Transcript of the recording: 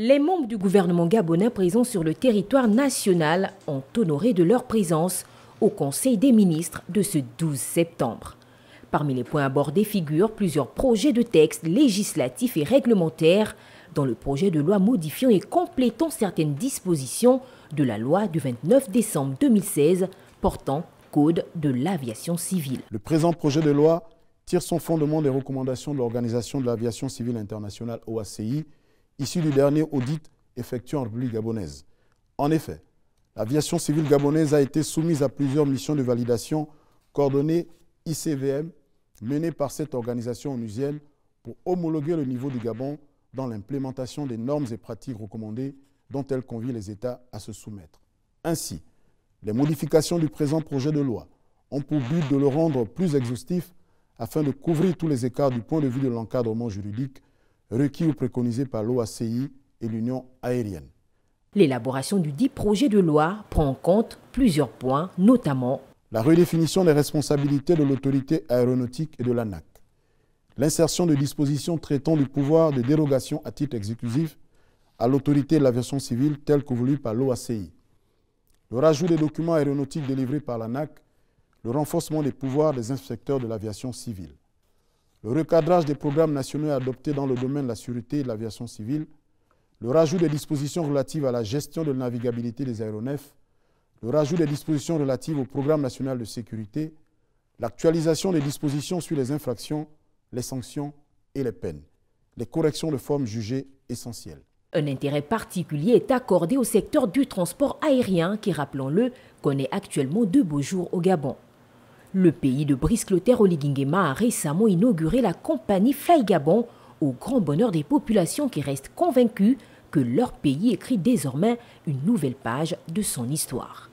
Les membres du gouvernement gabonais présents sur le territoire national ont honoré de leur présence au Conseil des ministres de ce 12 septembre. Parmi les points abordés figurent plusieurs projets de textes législatifs et réglementaires, dont le projet de loi modifiant et complétant certaines dispositions de la loi du 29 décembre 2016 portant Code de l'aviation civile. Le présent projet de loi tire son fondement des recommandations de l'Organisation de l'aviation civile internationale OACI issu du dernier audit effectué en République gabonaise. En effet, l'aviation civile gabonaise a été soumise à plusieurs missions de validation coordonnées ICVM menées par cette organisation onusienne pour homologuer le niveau du Gabon dans l'implémentation des normes et pratiques recommandées dont elle convie les États à se soumettre. Ainsi, les modifications du présent projet de loi ont pour but de le rendre plus exhaustif afin de couvrir tous les écarts du point de vue de l'encadrement juridique requis ou préconisés par l'OACI et l'Union aérienne. L'élaboration du dit projet de loi prend en compte plusieurs points, notamment la redéfinition des responsabilités de l'autorité aéronautique et de l'ANAC, l'insertion de dispositions traitant du pouvoir de dérogation à titre exécutif à l'autorité de l'aviation civile telle que voulue par l'OACI, le rajout des documents aéronautiques délivrés par l'ANAC, le renforcement des pouvoirs des inspecteurs de l'aviation civile le recadrage des programmes nationaux adoptés dans le domaine de la sûreté et de l'aviation civile, le rajout des dispositions relatives à la gestion de la navigabilité des aéronefs, le rajout des dispositions relatives au programme national de sécurité, l'actualisation des dispositions sur les infractions, les sanctions et les peines, les corrections de forme jugées essentielles. Un intérêt particulier est accordé au secteur du transport aérien qui, rappelons-le, connaît actuellement de beaux jours au Gabon. Le pays de Brice Clotaire Oligingema a récemment inauguré la compagnie Fly Gabon, au grand bonheur des populations qui restent convaincues que leur pays écrit désormais une nouvelle page de son histoire.